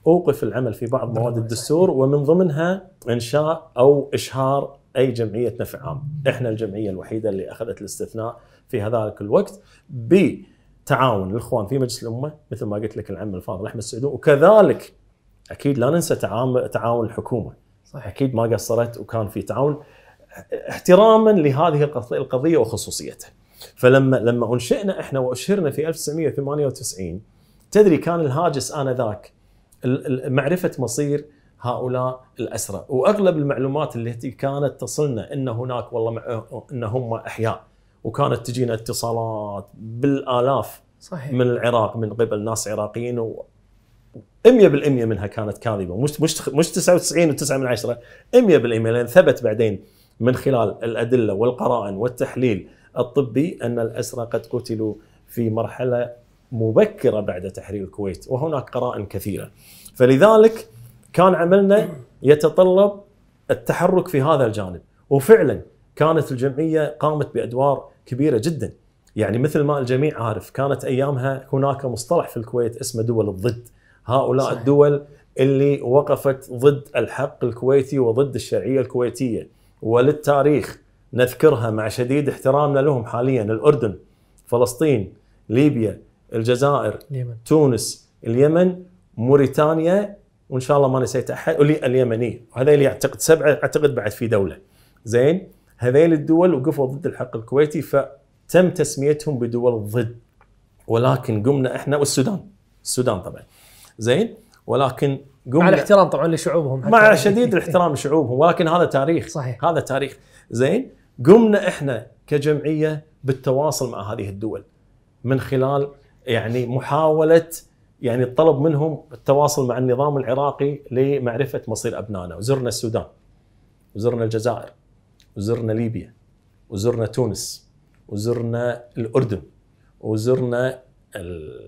اوقف العمل في بعض مواد نعم، الدستور ومن ضمنها انشاء او اشهار اي جمعيه نفع عام، احنا الجمعيه الوحيده اللي اخذت الاستثناء في هذاك الوقت بتعاون الاخوان في مجلس الامه مثل ما قلت لك العم الفاضل احمد السعدون وكذلك اكيد لا ننسى تعاون الحكومه صح. اكيد ما قصرت وكان في تعاون احتراما لهذه القضيه وخصوصيتها فلما لما انشئنا احنا واشهرنا في 1998 تدري كان الهاجس انذاك معرفه مصير هؤلاء الاسرى واغلب المعلومات التي كانت تصلنا ان هناك والله ان هم احياء وكانت تجينا اتصالات بالالاف صحيح. من العراق من قبل ناس عراقيين 100% منها كانت كاذبه مش مش مش 99 و9 من عشره 100% لان ثبت بعدين من خلال الادله والقرائن والتحليل الطبي ان الاسرى قد قتلوا في مرحله مبكره بعد تحرير الكويت وهناك قرائن كثيره فلذلك كان عملنا يتطلب التحرك في هذا الجانب وفعلا كانت الجمعيه قامت بادوار كبيره جدا يعني مثل ما الجميع عارف كانت ايامها هناك مصطلح في الكويت اسمه دول الضد هؤلاء صحيح. الدول اللي وقفت ضد الحق الكويتي وضد الشرعيه الكويتيه وللتاريخ نذكرها مع شديد احترامنا لهم حاليا الاردن فلسطين ليبيا الجزائر اليمن. تونس اليمن موريتانيا وان شاء الله ما نسيت احد اليمني وهذا اللي اعتقد سبعه اعتقد بعد في دوله زين هذيل الدول وقفوا ضد الحق الكويتي فتم تسميتهم بدول ضد ولكن قمنا احنا والسودان السودان طبعا زين ولكن قمنا مع الاحترام طبعا لشعوبهم مع شديد الاحترام لشعوبهم ولكن هذا تاريخ صحيح هذا تاريخ زين قمنا احنا كجمعيه بالتواصل مع هذه الدول من خلال يعني محاوله يعني الطلب منهم التواصل مع النظام العراقي لمعرفه مصير ابنائنا وزرنا السودان وزرنا الجزائر وزرنا ليبيا وزرنا تونس وزرنا الاردن وزرنا ال...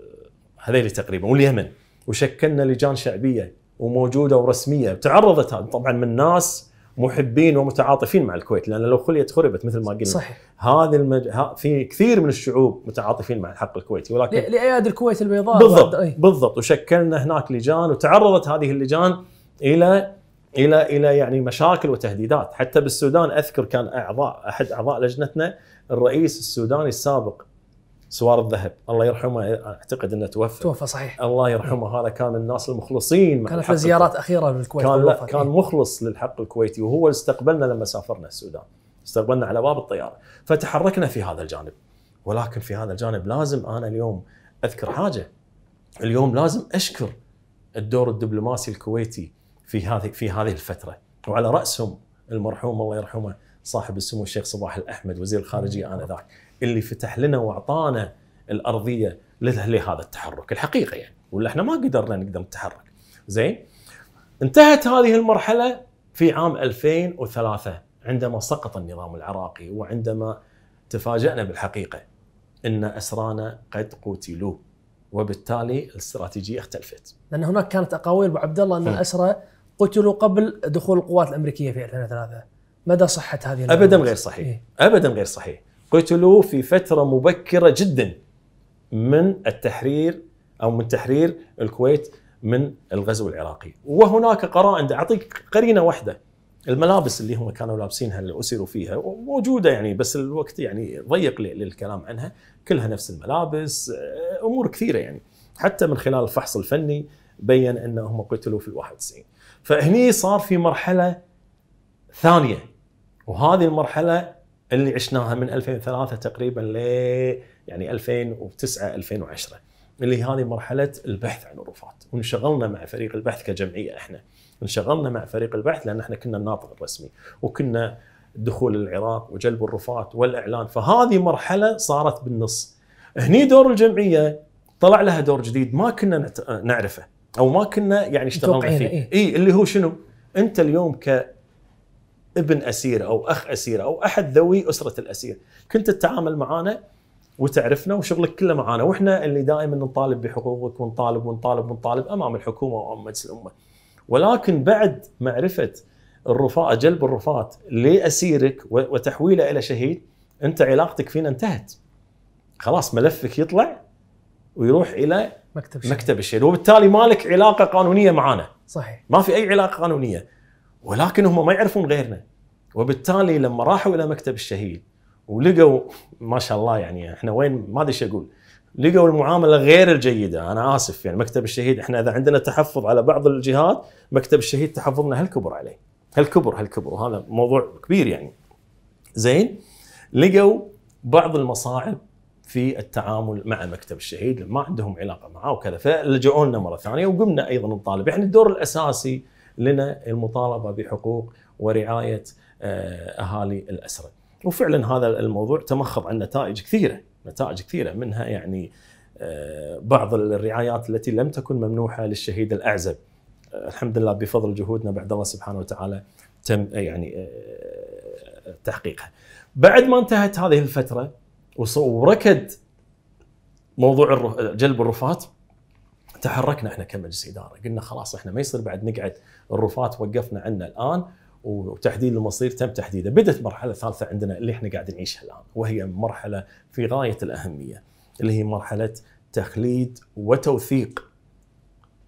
هذيلي تقريبا واليمن وشكلنا لجان شعبيه وموجوده ورسميه تعرضت طبعا من ناس محبين ومتعاطفين مع الكويت لان لو خليت خربت مثل ما قلنا صحيح هذه المج... ها في كثير من الشعوب متعاطفين مع الحق الكويتي ولكن ل... لايادي الكويت البيضاء بالضبط أي. بالضبط وشكلنا هناك لجان وتعرضت هذه اللجان الى الى الى يعني مشاكل وتهديدات حتى بالسودان اذكر كان اعضاء احد اعضاء لجنتنا الرئيس السوداني السابق سوار الذهب الله يرحمه اعتقد انه توفى توفى صحيح الله يرحمه هذا كان من الناس المخلصين كان كانت زيارات اخيره للكويت كان كان إيه. مخلص للحق الكويتي وهو استقبلنا لما سافرنا السودان استقبلنا على باب الطياره فتحركنا في هذا الجانب ولكن في هذا الجانب لازم انا اليوم اذكر حاجه اليوم لازم اشكر الدور الدبلوماسي الكويتي في هذه في هذه الفتره وعلى راسهم المرحوم الله يرحمه صاحب السمو الشيخ صباح الاحمد وزير الخارجيه انذاك اللي فتح لنا واعطانا الارضيه لهذا التحرك الحقيقه يعني ولا احنا ما قدرنا نقدر نتحرك زين انتهت هذه المرحله في عام 2003 عندما سقط النظام العراقي وعندما تفاجأنا بالحقيقه ان اسرانا قد قتلوا وبالتالي الاستراتيجيه اختلفت. لان هناك كانت اقاويل ابو عبد الله ان الاسرى قتلوا قبل دخول القوات الامريكيه في 2003 مدى صحه هذه ابدا غير صحيح إيه؟ ابدا غير صحيح قتلوا في فترة مبكرة جدا من التحرير أو من تحرير الكويت من الغزو العراقي وهناك قرائن أعطيك قرينة واحدة الملابس اللي هم كانوا لابسينها اللي اسروا فيها موجوده يعني بس الوقت يعني ضيق للكلام عنها كلها نفس الملابس آه، امور كثيره يعني حتى من خلال الفحص الفني بين انهم قتلوا في ال 91 فهني صار في مرحله ثانيه وهذه المرحله اللي عشناها من 2003 تقريبا ل يعني 2009 2010 اللي هذه مرحله البحث عن الرفات وانشغلنا مع فريق البحث كجمعيه احنا انشغلنا مع فريق البحث لان احنا كنا الناطق الرسمي وكنا دخول العراق وجلب الرفات والاعلان فهذه مرحله صارت بالنص هني دور الجمعيه طلع لها دور جديد ما كنا نعرفه او ما كنا يعني اشتغلنا فيه اي إيه اللي هو شنو انت اليوم ك ابن اسير او اخ اسير او احد ذوي اسره الاسير كنت تتعامل معانا وتعرفنا وشغلك كله معانا واحنا اللي دائما نطالب بحقوقك ونطالب ونطالب ونطالب امام الحكومه وامام مجلس الامه ولكن بعد معرفه الرفاة جلب الرفاه لاسيرك وتحويله الى شهيد انت علاقتك فينا انتهت خلاص ملفك يطلع ويروح الى مكتب الشهيد. مكتب الشهيد وبالتالي مالك علاقه قانونيه معانا صحيح ما في اي علاقه قانونيه ولكن هم ما يعرفون غيرنا وبالتالي لما راحوا الى مكتب الشهيد ولقوا ما شاء الله يعني احنا وين ما ادري ايش اقول لقوا المعامله غير الجيده انا اسف يعني مكتب الشهيد احنا اذا عندنا تحفظ على بعض الجهات مكتب الشهيد تحفظنا هالكبر عليه هالكبر هالكبر وهذا موضوع كبير يعني زين لقوا بعض المصاعب في التعامل مع مكتب الشهيد ما عندهم علاقه معه وكذا فلجؤوا لنا مره ثانيه وقمنا ايضا نطالب يعني الدور الاساسي لنا المطالبه بحقوق ورعايه آه، اهالي الاسره. وفعلا هذا الموضوع تمخض عن نتائج كثيره، نتائج كثيره منها يعني آه، بعض الرعايات التي لم تكن ممنوحه للشهيد الاعزب. آه، الحمد لله بفضل جهودنا بعد الله سبحانه وتعالى تم يعني تحقيقها. بعد ما انتهت هذه الفتره وركد موضوع جلب الرفات تحركنا احنا كمجلس اداره قلنا خلاص احنا ما يصير بعد نقعد الرفات وقفنا عنه الان وتحديد المصير تم تحديده، بدات مرحله ثالثه عندنا اللي احنا قاعد نعيشها الان وهي مرحله في غايه الاهميه اللي هي مرحله تخليد وتوثيق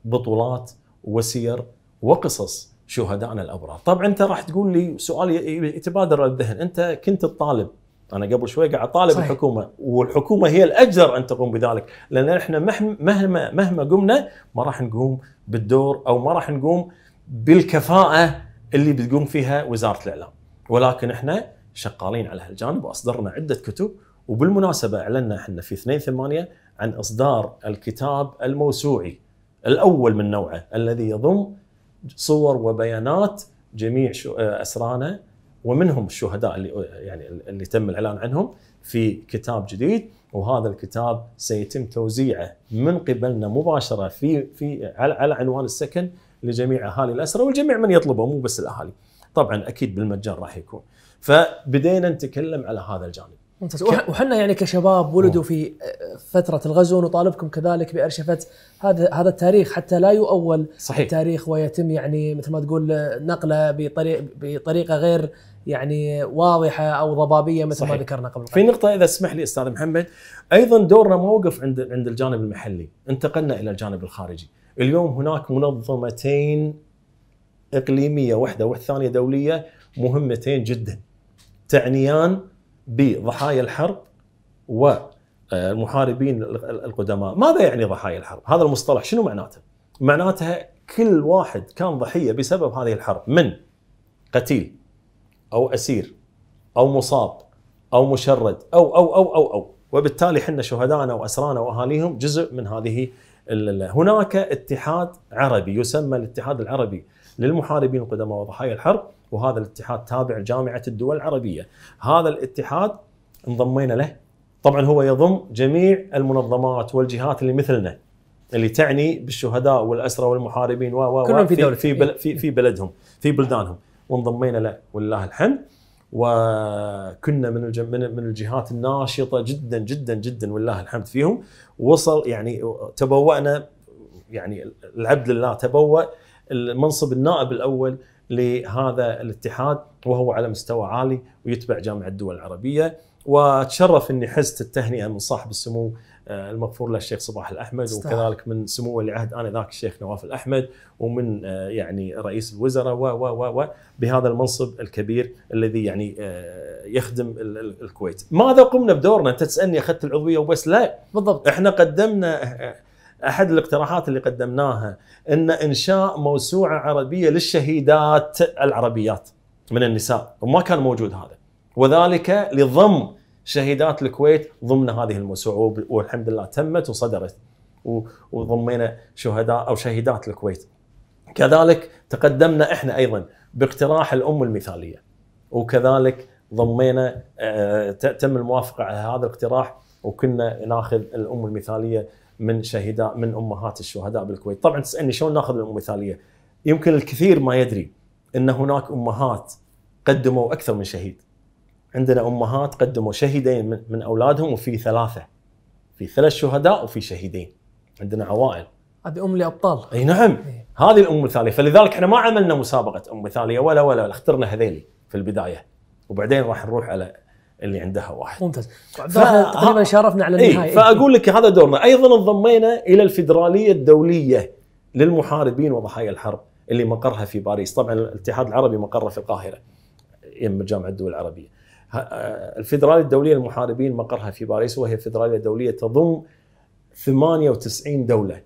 بطولات وسير وقصص شهدائنا الابرار، طبعا انت راح تقول لي سؤال يتبادر الذهن، انت كنت الطالب انا قبل شوي قاعد طالب صحيح. الحكومه والحكومه هي الاجدر ان تقوم بذلك لان احنا مهما مهما قمنا ما راح نقوم بالدور او ما راح نقوم بالكفاءه اللي بتقوم فيها وزاره الاعلام ولكن احنا شغالين على هالجانب واصدرنا عده كتب وبالمناسبه اعلنا احنا في 2 8 عن اصدار الكتاب الموسوعي الاول من نوعه الذي يضم صور وبيانات جميع آه، اسرانا ومنهم الشهداء اللي يعني اللي تم الاعلان عنهم في كتاب جديد وهذا الكتاب سيتم توزيعه من قبلنا مباشره في في على عنوان السكن لجميع اهالي الاسرى والجميع من يطلبه مو بس الاهالي. طبعا اكيد بالمجان راح يكون. فبدينا نتكلم على هذا الجانب. ممتاز وحنا يعني كشباب ولدوا في آه، فتره الغزو نطالبكم كذلك بارشفه هذا هذا التاريخ حتى لا يؤول صحيح. التاريخ ويتم يعني مثل ما تقول آه، نقله بطريق بطريقه غير يعني واضحه او ضبابيه مثل صحيح. ما ذكرنا قبل في نقطه اذا اسمح لي استاذ محمد ايضا دورنا موقف عند عند الجانب المحلي انتقلنا الى الجانب الخارجي اليوم هناك منظمتين اقليميه واحده والثانيه دوليه مهمتين جدا تعنيان بضحايا الحرب والمحاربين القدماء، ماذا يعني ضحايا الحرب؟ هذا المصطلح شنو معناته؟ معناتها كل واحد كان ضحيه بسبب هذه الحرب من قتيل او اسير او مصاب او مشرد او او او او او وبالتالي احنا شهدائنا واسرانا واهاليهم جزء من هذه هناك اتحاد عربي يسمى الاتحاد العربي للمحاربين القدماء وضحايا الحرب وهذا الاتحاد تابع لجامعه الدول العربيه هذا الاتحاد انضمينا له طبعا هو يضم جميع المنظمات والجهات اللي مثلنا اللي تعني بالشهداء والاسرى والمحاربين و كلهم في, في, في, في بلدهم في بلدانهم وانضمينا له ولله الحمد وكنا من من الجهات الناشطه جدا جدا جدا والله الحمد فيهم وصل يعني تبوأنا يعني العبد لله تبوأ المنصب النائب الاول لهذا الاتحاد وهو على مستوى عالي ويتبع جامعه الدول العربيه وتشرف اني حزت التهنئه من صاحب السمو آه، المغفور له الشيخ صباح الاحمد وكذلك من سمو ولي العهد انذاك الشيخ نواف الاحمد ومن آه، يعني رئيس الوزراء و و و و بهذا المنصب الكبير الذي يعني آه، يخدم الكويت. ماذا قمنا بدورنا؟ انت تسالني اخذت العضويه وبس لا بالضبط احنا قدمنا احد الاقتراحات اللي قدمناها ان انشاء موسوعه عربيه للشهيدات العربيات من النساء وما كان موجود هذا وذلك لضم شهيدات الكويت ضمن هذه الموسوعه والحمد لله تمت وصدرت وضمينا شهداء او شهيدات الكويت. كذلك تقدمنا احنا ايضا باقتراح الام المثاليه وكذلك ضمينا آه، تم الموافقه على هذا الاقتراح وكنا ناخذ الام المثاليه من شهداء من امهات الشهداء بالكويت، طبعا تسالني شلون ناخذ الام المثاليه؟ يمكن الكثير ما يدري ان هناك امهات قدموا اكثر من شهيد عندنا امهات قدموا شهيدين من, اولادهم وفي ثلاثه في ثلاث شهداء وفي شهيدين عندنا عوائل هذه ام لابطال اي نعم إيه. هذه الام المثاليه فلذلك احنا ما عملنا مسابقه ام مثاليه ولا ولا اخترنا هذيلي في البدايه وبعدين راح نروح على اللي عندها واحد ممتاز ف... تقريبا شرفنا على النهايه إيه؟ فاقول لك هذا دورنا ايضا انضمينا الى الفدراليه الدوليه للمحاربين وضحايا الحرب اللي مقرها في باريس طبعا الاتحاد العربي مقره في القاهره يم جامعه الدول العربيه آه، الفيدرالية الدولية للمحاربين مقرها في باريس وهي فيدرالية دولية تضم 98 دولة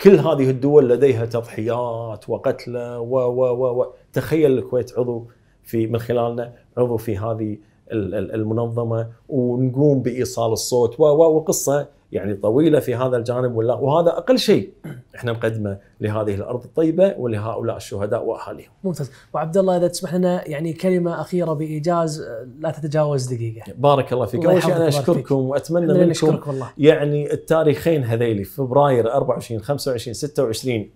كل هذه الدول لديها تضحيات وقتلى و و و تخيل الكويت عضو في من خلالنا عضو في هذه المنظمه ونقوم بايصال الصوت و والقصه يعني طويله في هذا الجانب ولا وهذا اقل شيء احنا نقدمه لهذه الارض الطيبه ولهؤلاء الشهداء واهاليهم. ممتاز، وعبد الله اذا تسمح لنا يعني كلمه اخيره بايجاز آه، لا تتجاوز دقيقه. بارك الله فيك، اول شيء انا اشكركم واتمنى منكم نشكرك والله. يعني التاريخين هذيلي فبراير 24 25 26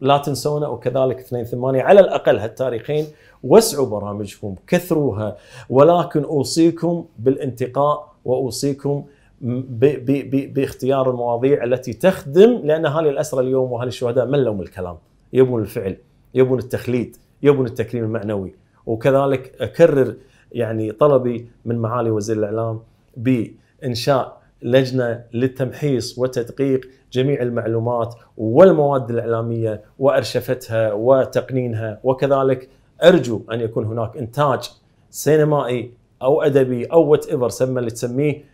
لا تنسونا وكذلك 2 8 على الاقل هالتاريخين وسعوا برامجكم كثروها ولكن اوصيكم بالانتقاء واوصيكم باختيار المواضيع التي تخدم لان اهالي الاسرى اليوم واهالي الشهداء ملوا من الكلام يبون الفعل يبون التخليد يبون التكريم المعنوي وكذلك اكرر يعني طلبي من معالي وزير الاعلام بانشاء لجنه للتمحيص وتدقيق جميع المعلومات والمواد الاعلاميه وارشفتها وتقنينها وكذلك ارجو ان يكون هناك انتاج سينمائي او ادبي او وات ايفر سمى اللي تسميه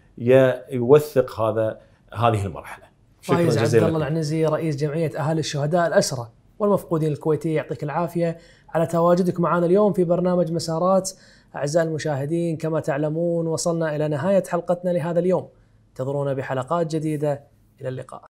يوثق هذا هذه المرحله. فايز عبد الله العنزي رئيس جمعيه اهالي الشهداء الاسرى والمفقودين الكويتيه يعطيك العافيه على تواجدك معنا اليوم في برنامج مسارات اعزائي المشاهدين كما تعلمون وصلنا الى نهايه حلقتنا لهذا اليوم. انتظرونا بحلقات جديده الى اللقاء.